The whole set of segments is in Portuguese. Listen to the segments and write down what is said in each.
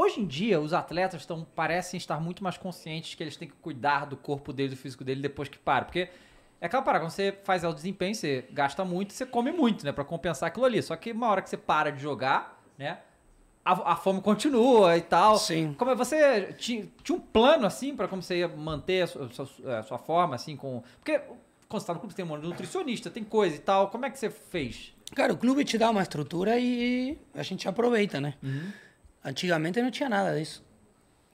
Hoje em dia, os atletas tão, parecem estar muito mais conscientes que eles têm que cuidar do corpo dele, do físico dele, depois que param. Porque é aquela parada, quando você faz alto desempenho, você gasta muito, você come muito, né? Pra compensar aquilo ali. Só que uma hora que você para de jogar, né? A, a fome continua e tal. Sim. Como é, você tinha, tinha um plano, assim, para como você ia manter a sua, a sua, é, a sua forma, assim, com... Porque quando você tá no clube, você tem um nutricionista, tem coisa e tal. Como é que você fez? Cara, o clube te dá uma estrutura e a gente aproveita, né? Uhum. Antigamente não tinha nada disso.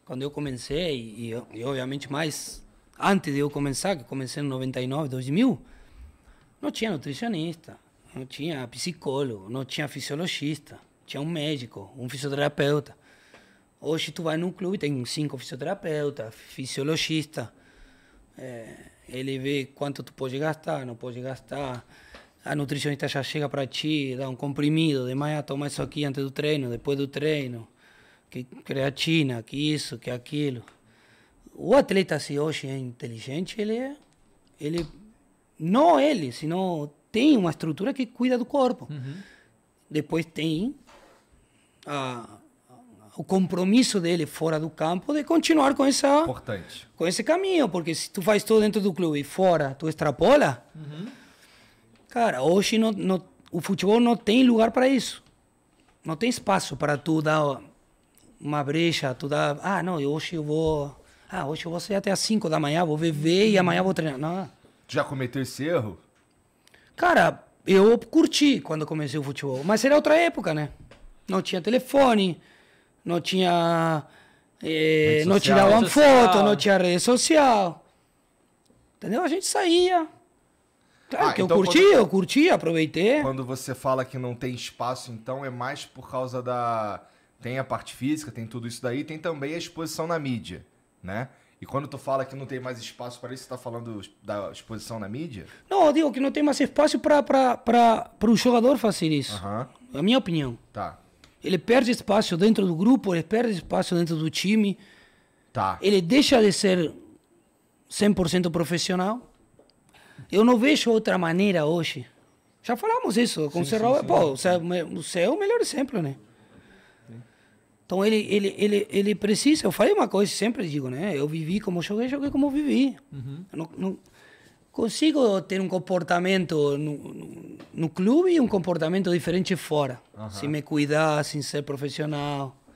Quando eu comecei, e, e obviamente mais antes de eu começar, que comecei em 99, 2000, não tinha nutricionista, não tinha psicólogo, não tinha fisiologista, tinha um médico, um fisioterapeuta. Hoje tu vai num clube, tem cinco fisioterapeutas, fisiologista. É, ele vê quanto tu pode gastar, não pode gastar. A nutricionista já chega para ti, dá um comprimido, demais toma isso aqui antes do treino, depois do treino que creatina, que isso, que aquilo. O atleta, se assim, hoje é inteligente, ele é. Ele, não ele, senão tem uma estrutura que cuida do corpo. Uhum. Depois tem a, o compromisso dele fora do campo de continuar com essa Importante. com esse caminho porque se tu faz tudo dentro do clube e fora tu extrapola uhum. cara hoje não, não, o futebol não tem lugar para isso não tem espaço para tu dar uma brecha, tu dá, ah, não, hoje eu vou, ah, hoje eu vou sair até as 5 da manhã, vou beber e amanhã vou treinar. Não. já cometeu esse erro? Cara, eu curti quando comecei o futebol, mas era outra época, né? Não tinha telefone, não tinha eh, não tiravam foto, não tinha rede social. Entendeu? A gente saía. Claro ah, ah, que então eu curti, quando... eu curti, aproveitei. Quando você fala que não tem espaço, então é mais por causa da tem a parte física, tem tudo isso daí, tem também a exposição na mídia, né? E quando tu fala que não tem mais espaço para isso, você tá falando da exposição na mídia? Não, eu digo que não tem mais espaço para o jogador fazer isso. Uhum. A minha opinião. Tá. Ele perde espaço dentro do grupo, ele perde espaço dentro do time. Tá. Ele deixa de ser 100% profissional. Eu não vejo outra maneira hoje. Já falamos isso, com sim, o Serral. Pô, você o Serral é, é o melhor exemplo, né? Então ele, ele, ele, ele precisa. Eu falei uma coisa, sempre digo, né? Eu vivi como joguei, joguei como vivi. Uhum. Não, não, consigo ter um comportamento no, no, no, clube e um comportamento diferente fora. Uhum. Se me cuidar, sem ser profissional.